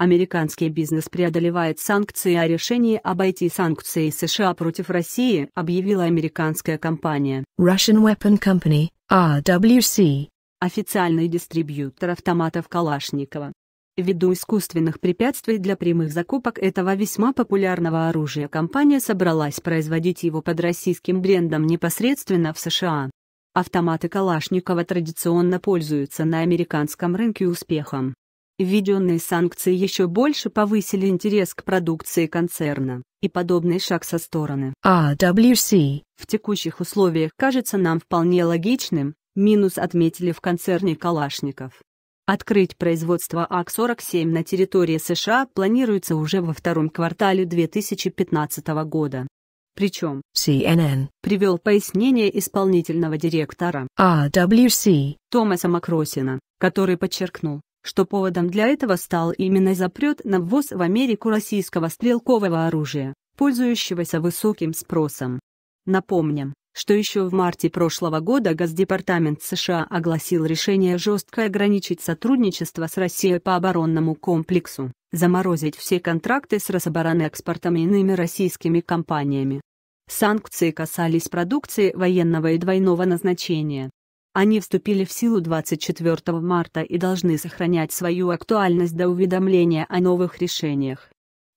Американский бизнес преодолевает санкции о а решении обойти санкции США против России, объявила американская компания Russian Weapon Company, RWC, официальный дистрибьютор автоматов Калашникова. Ввиду искусственных препятствий для прямых закупок этого весьма популярного оружия компания собралась производить его под российским брендом непосредственно в США. Автоматы Калашникова традиционно пользуются на американском рынке успехом, Введенные санкции еще больше повысили интерес к продукции концерна, и подобный шаг со стороны AWC а в текущих условиях кажется нам вполне логичным, минус отметили в концерне Калашников. Открыть производство АК-47 на территории США планируется уже во втором квартале 2015 года. Причем CNN привел пояснение исполнительного директора AWC а Томаса Макросина, который подчеркнул, что поводом для этого стал именно запрет на ввоз в Америку российского стрелкового оружия, пользующегося высоким спросом. Напомним, что еще в марте прошлого года Госдепартамент США огласил решение жестко ограничить сотрудничество с Россией по оборонному комплексу, заморозить все контракты с Рособоронэкспортом и иными российскими компаниями. Санкции касались продукции военного и двойного назначения, они вступили в силу 24 марта и должны сохранять свою актуальность до уведомления о новых решениях.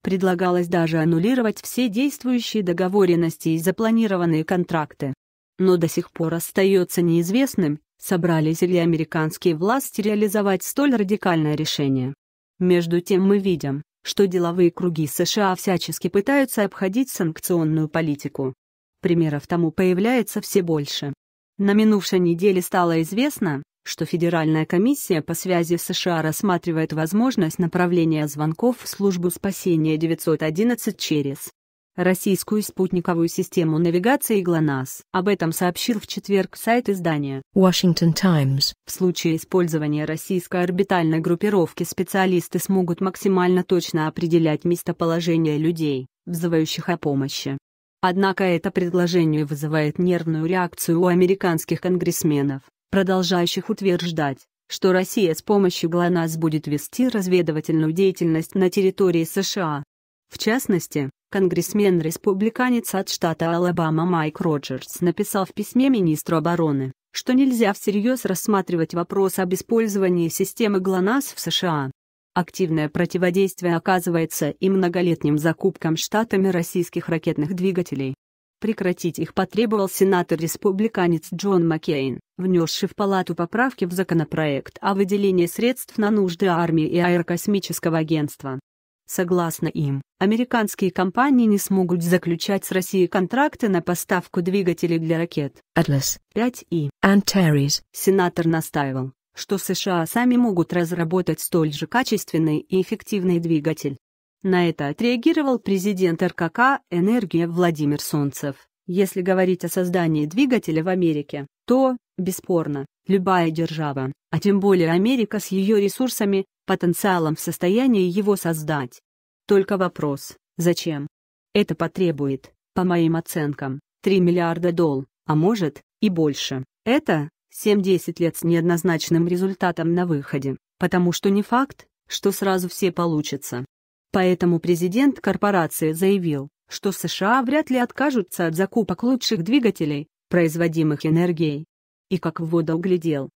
Предлагалось даже аннулировать все действующие договоренности и запланированные контракты. Но до сих пор остается неизвестным, собрались ли американские власти реализовать столь радикальное решение. Между тем мы видим, что деловые круги США всячески пытаются обходить санкционную политику. Примеров тому появляется все больше. На минувшей неделе стало известно, что Федеральная комиссия по связи США рассматривает возможность направления звонков в службу спасения 911 через российскую спутниковую систему навигации ГЛОНАСС. Об этом сообщил в четверг сайт издания Washington Times. В случае использования российской орбитальной группировки специалисты смогут максимально точно определять местоположение людей, взывающих о помощи. Однако это предложение вызывает нервную реакцию у американских конгрессменов, продолжающих утверждать, что Россия с помощью ГЛОНАСС будет вести разведывательную деятельность на территории США. В частности, конгрессмен-республиканец от штата Алабама Майк Роджерс написал в письме министру обороны, что нельзя всерьез рассматривать вопрос об использовании системы ГЛОНАСС в США, Активное противодействие оказывается и многолетним закупкам штатами российских ракетных двигателей. Прекратить их потребовал сенатор-республиканец Джон Маккейн, внесший в Палату поправки в законопроект о выделении средств на нужды армии и аэрокосмического агентства. Согласно им, американские компании не смогут заключать с Россией контракты на поставку двигателей для ракет Atlas 5 и Antares. Сенатор настаивал, что США сами могут разработать столь же качественный и эффективный двигатель. На это отреагировал президент РКК «Энергия» Владимир Солнцев. Если говорить о создании двигателя в Америке, то, бесспорно, любая держава, а тем более Америка с ее ресурсами, потенциалом в состоянии его создать. Только вопрос, зачем? Это потребует, по моим оценкам, 3 миллиарда долл, а может, и больше. Это, 7-10 лет с неоднозначным результатом на выходе, потому что не факт, что сразу все получится. Поэтому президент корпорации заявил, что США вряд ли откажутся от закупок лучших двигателей, производимых энергией. И как в воду углядел,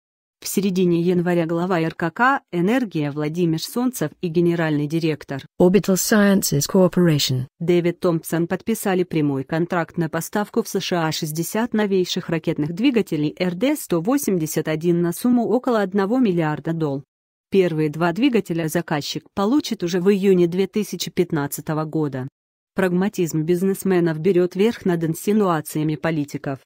в середине января глава РКК «Энергия» Владимир Солнцев и генеральный директор Orbital Sciences Corporation Дэвид Томпсон подписали прямой контракт на поставку в США 60 новейших ракетных двигателей РД-181 на сумму около 1 миллиарда долларов. Первые два двигателя заказчик получит уже в июне 2015 года. Прагматизм бизнесменов берет верх над инсинуациями политиков.